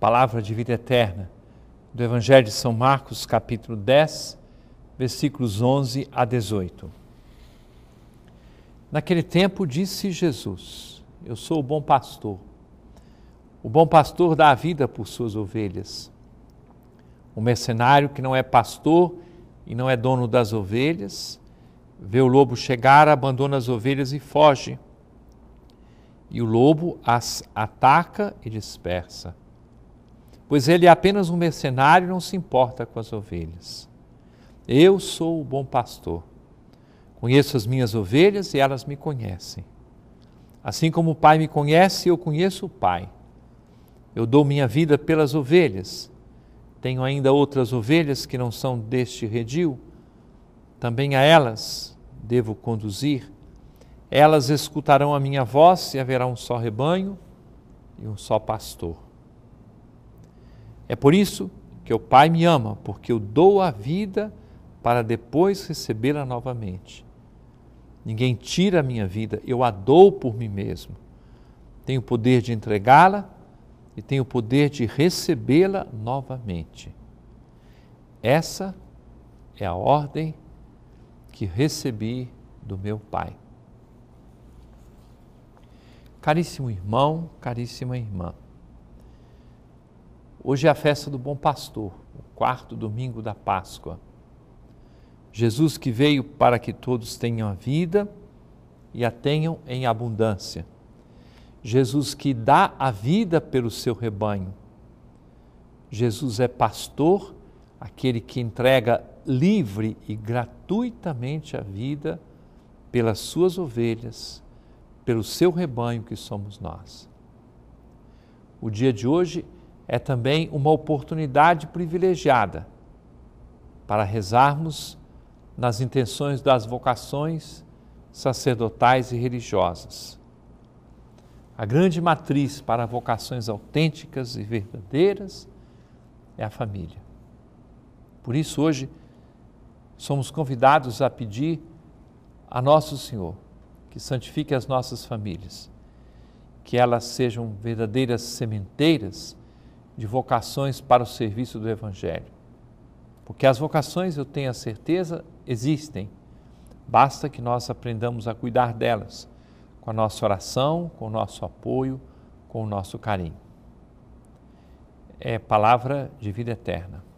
palavra de vida eterna, do Evangelho de São Marcos, capítulo 10, versículos 11 a 18. Naquele tempo disse Jesus: Eu sou o bom pastor. O bom pastor dá a vida por suas ovelhas. O mercenário que não é pastor e não é dono das ovelhas, vê o lobo chegar, abandona as ovelhas e foge. E o lobo as ataca e dispersa pois ele é apenas um mercenário e não se importa com as ovelhas. Eu sou o bom pastor. Conheço as minhas ovelhas e elas me conhecem. Assim como o Pai me conhece, eu conheço o Pai. Eu dou minha vida pelas ovelhas. Tenho ainda outras ovelhas que não são deste redil. Também a elas devo conduzir. Elas escutarão a minha voz e haverá um só rebanho e um só pastor. É por isso que o Pai me ama, porque eu dou a vida para depois recebê-la novamente. Ninguém tira a minha vida, eu a dou por mim mesmo. Tenho o poder de entregá-la e tenho o poder de recebê-la novamente. Essa é a ordem que recebi do meu Pai. Caríssimo irmão, caríssima irmã, Hoje é a festa do Bom Pastor, o quarto domingo da Páscoa. Jesus que veio para que todos tenham a vida e a tenham em abundância. Jesus que dá a vida pelo seu rebanho. Jesus é pastor, aquele que entrega livre e gratuitamente a vida pelas suas ovelhas, pelo seu rebanho que somos nós. O dia de hoje é também uma oportunidade privilegiada para rezarmos nas intenções das vocações sacerdotais e religiosas. A grande matriz para vocações autênticas e verdadeiras é a família. Por isso, hoje, somos convidados a pedir a Nosso Senhor que santifique as nossas famílias, que elas sejam verdadeiras sementeiras de vocações para o serviço do Evangelho. Porque as vocações, eu tenho a certeza, existem. Basta que nós aprendamos a cuidar delas, com a nossa oração, com o nosso apoio, com o nosso carinho. É palavra de vida eterna.